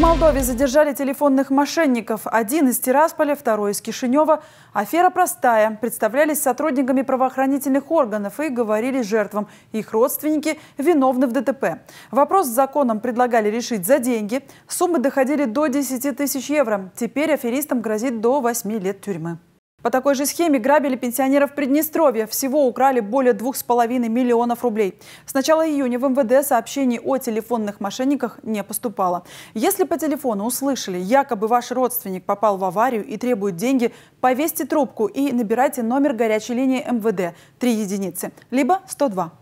В Молдове задержали телефонных мошенников. Один из Тирасполя, второй из Кишинева. Афера простая. Представлялись сотрудниками правоохранительных органов и говорили жертвам. Их родственники виновны в ДТП. Вопрос с законом предлагали решить за деньги. Суммы доходили до 10 тысяч евро. Теперь аферистам грозит до 8 лет тюрьмы. По такой же схеме грабили пенсионеров Приднестровья. Всего украли более 2,5 миллионов рублей. С начала июня в МВД сообщений о телефонных мошенниках не поступало. Если по телефону услышали, якобы ваш родственник попал в аварию и требует деньги, повесьте трубку и набирайте номер горячей линии МВД 3 единицы, либо 102.